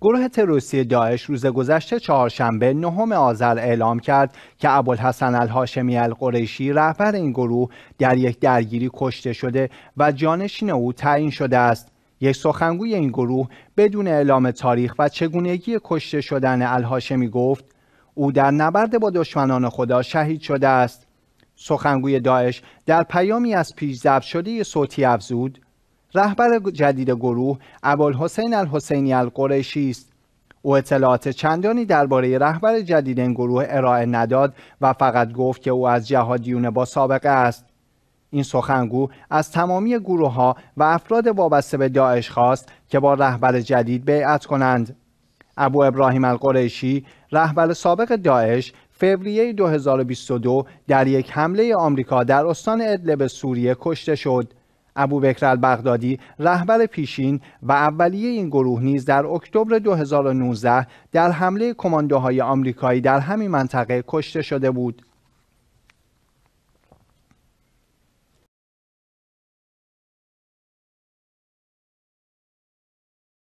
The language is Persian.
گروه تروریستی داعش روز گذشته چهارشنبه نهم آذر اعلام کرد که ابوالحسن الهاشمی القریشی رهبر این گروه در یک درگیری کشته شده و جانشین او تعیین شده است یک سخنگوی این گروه بدون اعلام تاریخ و چگونگی کشته شدن الهاشمی گفت او در نبرد با دشمنان خدا شهید شده است سخنگوی داعش در پیامی از پیش ضبط شده صوتی افزود رهبر جدید گروه ابوالحسین الحسینی القریشی است او اطلاعات چندانی درباره رهبر جدید این گروه ارائه نداد و فقط گفت که او از جهادیون با سابقه است این سخنگو از تمامی گروه ها و افراد وابسته به داعش خواست که با رهبر جدید بیعت کنند ابو ابراهیم القریشی رهبر سابق داعش فوریه 2022 در یک حمله آمریکا در استان ادلب سوریه کشته شد ابوبکر البغدادی رهبر پیشین و اولیه این گروه نیز در اکتبر 2019 در حمله کماندوهای آمریکایی در همین منطقه کشته شده بود